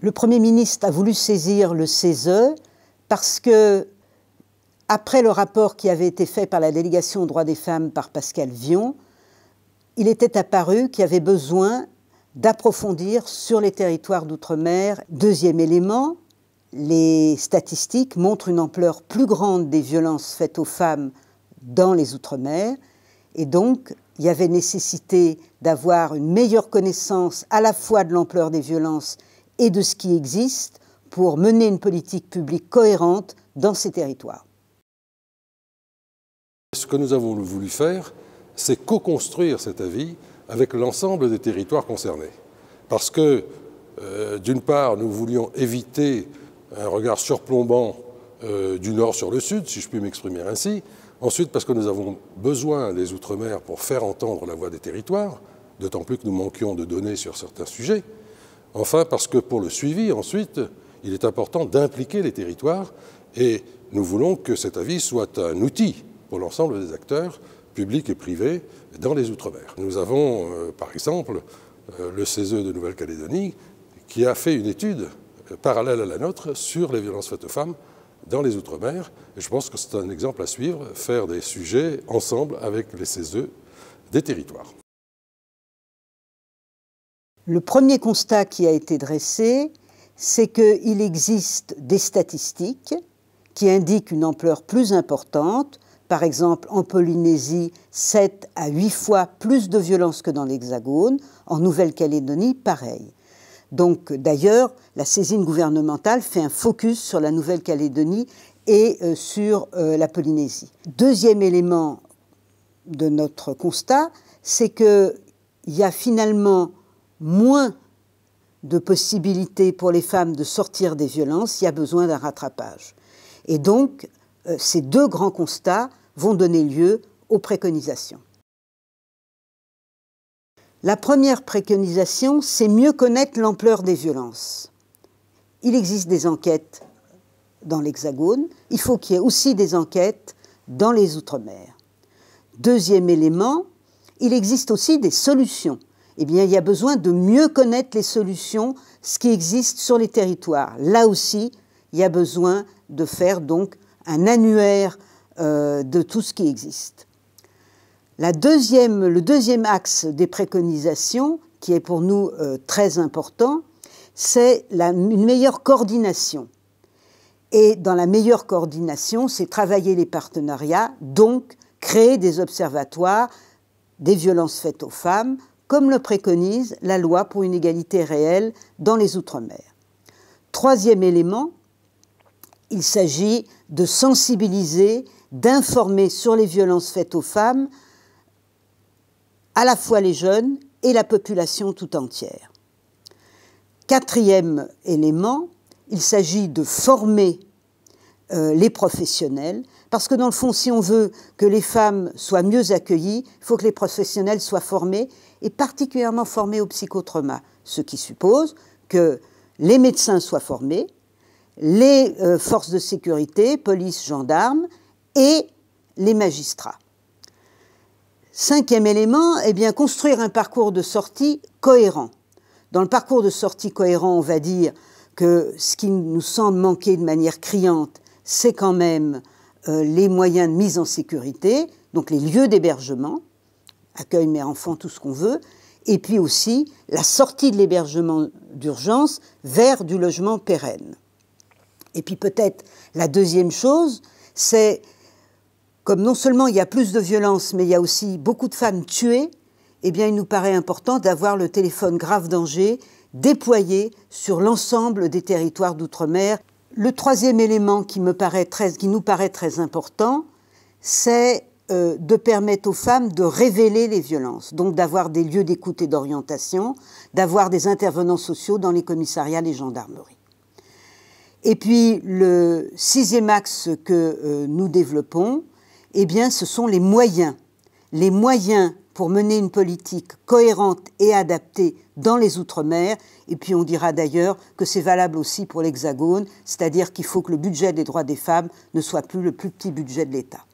le Premier ministre a voulu saisir le CESE parce que, après le rapport qui avait été fait par la délégation aux droits des femmes par Pascal Vion, il était apparu qu'il y avait besoin d'approfondir sur les territoires d'outre-mer. Deuxième élément, les statistiques montrent une ampleur plus grande des violences faites aux femmes dans les outre-mer. Et donc, il y avait nécessité d'avoir une meilleure connaissance à la fois de l'ampleur des violences et de ce qui existe pour mener une politique publique cohérente dans ces territoires. Ce que nous avons voulu faire, c'est co-construire cet avis avec l'ensemble des territoires concernés. Parce que, euh, d'une part, nous voulions éviter un regard surplombant euh, du nord sur le sud, si je puis m'exprimer ainsi. Ensuite, parce que nous avons besoin des Outre-mer pour faire entendre la voix des territoires, d'autant plus que nous manquions de données sur certains sujets. Enfin, parce que pour le suivi, ensuite, il est important d'impliquer les territoires et nous voulons que cet avis soit un outil pour l'ensemble des acteurs, publics et privés, dans les Outre-mer. Nous avons, euh, par exemple, euh, le CESE de Nouvelle-Calédonie qui a fait une étude euh, parallèle à la nôtre sur les violences faites aux femmes dans les Outre-mer. Et je pense que c'est un exemple à suivre, faire des sujets ensemble avec les CESE des territoires. Le premier constat qui a été dressé, c'est qu'il existe des statistiques qui indiquent une ampleur plus importante. Par exemple, en Polynésie, 7 à 8 fois plus de violence que dans l'Hexagone. En Nouvelle-Calédonie, pareil. Donc, d'ailleurs, la saisine gouvernementale fait un focus sur la Nouvelle-Calédonie et euh, sur euh, la Polynésie. Deuxième élément de notre constat, c'est qu'il y a finalement moins de possibilités pour les femmes de sortir des violences, il y a besoin d'un rattrapage. Et donc, euh, ces deux grands constats vont donner lieu aux préconisations. La première préconisation, c'est mieux connaître l'ampleur des violences. Il existe des enquêtes dans l'Hexagone, il faut qu'il y ait aussi des enquêtes dans les Outre-mer. Deuxième élément, il existe aussi des solutions. Eh bien, il y a besoin de mieux connaître les solutions, ce qui existe sur les territoires. Là aussi, il y a besoin de faire donc un annuaire euh, de tout ce qui existe. le deuxième axe des préconisations, qui est pour nous euh, très important, c'est une meilleure coordination. Et dans la meilleure coordination, c'est travailler les partenariats, donc créer des observatoires des violences faites aux femmes, comme le préconise la loi pour une égalité réelle dans les Outre-mer. Troisième élément, il s'agit de sensibiliser, d'informer sur les violences faites aux femmes, à la fois les jeunes et la population tout entière. Quatrième élément, il s'agit de former euh, les professionnels, parce que dans le fond, si on veut que les femmes soient mieux accueillies, il faut que les professionnels soient formés, et particulièrement formés au psychotrauma, ce qui suppose que les médecins soient formés, les euh, forces de sécurité, police, gendarmes, et les magistrats. Cinquième élément, eh bien, construire un parcours de sortie cohérent. Dans le parcours de sortie cohérent, on va dire que ce qui nous semble manquer de manière criante, c'est quand même euh, les moyens de mise en sécurité, donc les lieux d'hébergement, accueil mes enfants, tout ce qu'on veut, et puis aussi la sortie de l'hébergement d'urgence vers du logement pérenne. Et puis peut-être la deuxième chose, c'est comme non seulement il y a plus de violence, mais il y a aussi beaucoup de femmes tuées, eh bien il nous paraît important d'avoir le téléphone grave danger déployé sur l'ensemble des territoires d'outre-mer. Le troisième élément qui, me paraît très, qui nous paraît très important, c'est euh, de permettre aux femmes de révéler les violences, donc d'avoir des lieux d'écoute et d'orientation, d'avoir des intervenants sociaux dans les commissariats, les gendarmeries. Et puis le sixième axe que euh, nous développons, eh bien, ce sont les moyens, les moyens pour mener une politique cohérente et adaptée dans les Outre-mer. Et puis on dira d'ailleurs que c'est valable aussi pour l'Hexagone, c'est-à-dire qu'il faut que le budget des droits des femmes ne soit plus le plus petit budget de l'État.